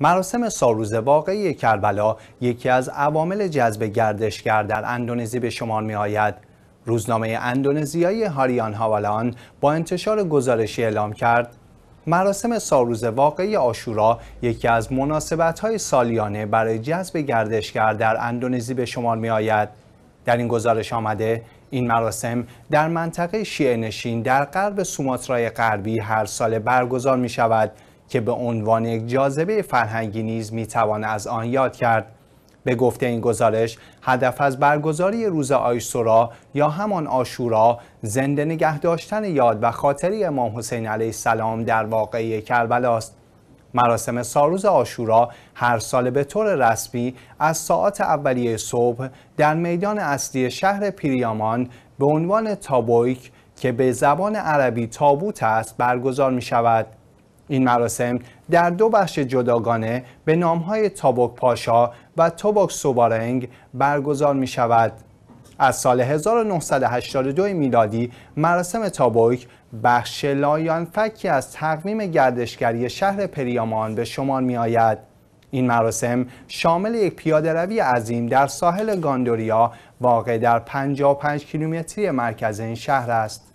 مراسم ساروز واقعی کربلا یکی از عوامل جذب گردشگر در اندونزی به شمار می آید. روزنامه اندونزیایی هاریان هاوالان با انتشار گزارشی اعلام کرد مراسم ساروز واقعی آشورا یکی از مناسبت های سالیانه برای جذب گردشگر در اندونزی به شمار می آید. در این گزارش آمده این مراسم در منطقه شیعه نشین در غرب سوماترای غربی هر سال برگزار می شود که به عنوان یک جاذبه فرهنگی نیز میتوان از آن یاد کرد به گفته این گزارش هدف از برگزاری روز آیسورا یا همان آشورا زنده نگه داشتن یاد و خاطری امام حسین علیه السلام در واقعی است. مراسم ساروز آشورا هر سال به طور رسمی از ساعت اولیه صبح در میدان اصلی شهر پیریامان به عنوان تابویک که به زبان عربی تابوت است برگزار می شود. این مراسم در دو بخش جداگانه به نامهای تابوک پاشا و تابوک سوبارنگ برگزار می شود. از سال 1982 میلادی مراسم تابوک بخش لایانفکی از تقویم گردشگری شهر پریامان به شمار می آید. این مراسم شامل یک پیاده روی عظیم در ساحل گاندوریا واقع در 55 کیلومتری مرکز این شهر است.